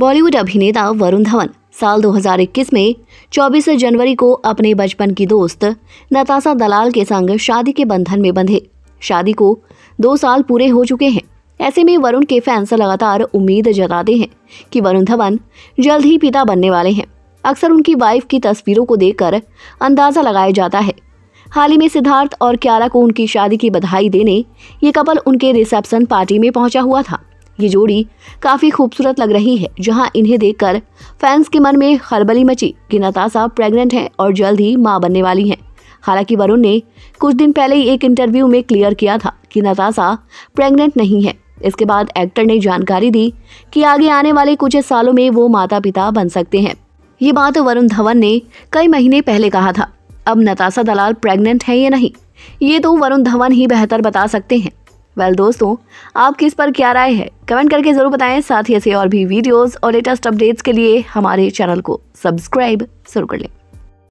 बॉलीवुड अभिनेता वरुण धवन साल 2021 में 24 जनवरी को अपने बचपन की दोस्त नतासा दलाल के संग शादी के बंधन में बंधे शादी को दो साल पूरे हो चुके हैं ऐसे में वरुण के फैंस लगातार उम्मीद जताते हैं कि वरुण धवन जल्द ही पिता बनने वाले हैं अक्सर उनकी वाइफ की तस्वीरों को देखकर अंदाज़ा लगाया जाता है हाल ही में सिद्धार्थ और क्यारा को उनकी शादी की बधाई देने ये कपल उनके रिसेप्शन पार्टी में पहुंचा हुआ था ये जोड़ी काफी खूबसूरत लग रही है जहां इन्हें देखकर फैंस के मन में खलबली मची कि नताशा प्रेग्नेंट हैं और जल्द ही मां बनने वाली हैं हालांकि वरुण ने कुछ दिन पहले ही एक इंटरव्यू में क्लियर किया था कि नताशा प्रेग्नेंट नहीं है इसके बाद एक्टर ने जानकारी दी कि आगे आने वाले कुछ सालों में वो माता पिता बन सकते हैं ये बात वरुण धवन ने कई महीने पहले कहा था अब नताशा दलाल प्रेग्नेंट है या नहीं ये तो वरुण धवन ही बेहतर बता सकते हैं वेल दोस्तों आपकी इस पर क्या राय है कमेंट करके ज़रूर बताएं साथ ही ऐसे और भी वीडियोस और लेटेस्ट अपडेट्स के लिए हमारे चैनल को सब्सक्राइब जरूर कर लें